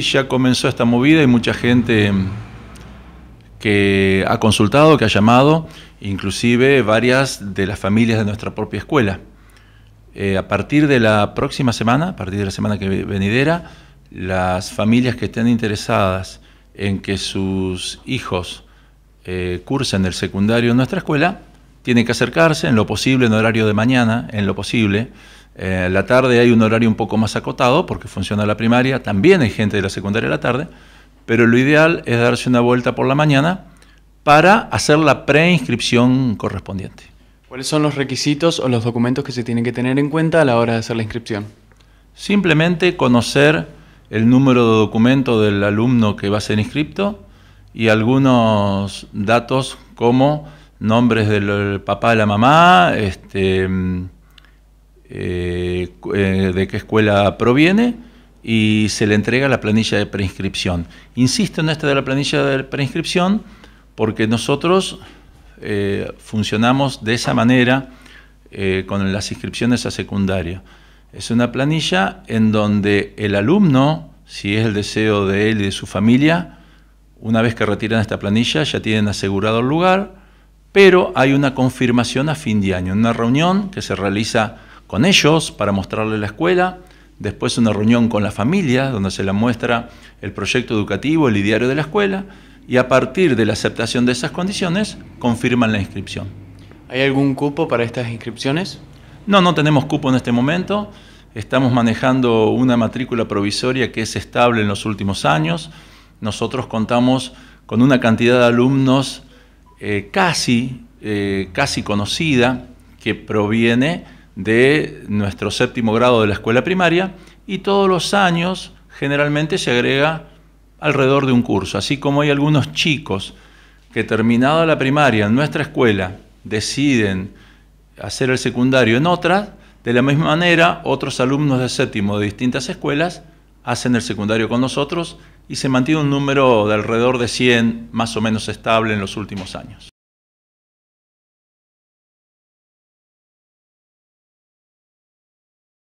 ya comenzó esta movida y mucha gente que ha consultado, que ha llamado, inclusive varias de las familias de nuestra propia escuela. Eh, a partir de la próxima semana, a partir de la semana que venidera, las familias que estén interesadas en que sus hijos eh, cursen el secundario en nuestra escuela tiene que acercarse en lo posible en horario de mañana, en lo posible. Eh, la tarde hay un horario un poco más acotado porque funciona la primaria, también hay gente de la secundaria a la tarde, pero lo ideal es darse una vuelta por la mañana para hacer la preinscripción correspondiente. ¿Cuáles son los requisitos o los documentos que se tienen que tener en cuenta a la hora de hacer la inscripción? Simplemente conocer el número de documento del alumno que va a ser inscripto y algunos datos como nombres del papá, de la mamá, este, eh, eh, de qué escuela proviene y se le entrega la planilla de preinscripción. Insisto en esta de la planilla de preinscripción porque nosotros eh, funcionamos de esa manera con las inscripciones a secundaria. Es una planilla en donde el alumno, si es el deseo de él y de su familia, una vez que retiran esta planilla ya tienen asegurado el lugar, pero hay una confirmación a fin de año, una reunión que se realiza con ellos para mostrarle la escuela, después una reunión con la familia donde se les muestra el proyecto educativo, el ideario de la escuela, y a partir de la aceptación de esas condiciones confirman la inscripción. ¿Hay algún cupo para estas inscripciones? No, no tenemos cupo en este momento. Estamos manejando una matrícula provisoria que es estable en los últimos años. Nosotros contamos con una cantidad de alumnos eh, casi, eh, casi conocida que proviene de nuestro séptimo grado de la escuela primaria y todos los años generalmente se agrega alrededor de un curso, así como hay algunos chicos que terminado la primaria en nuestra escuela deciden hacer el secundario en otra, de la misma manera otros alumnos de séptimo de distintas escuelas hacen el secundario con nosotros y se mantiene un número de alrededor de 100 más o menos estable en los últimos años.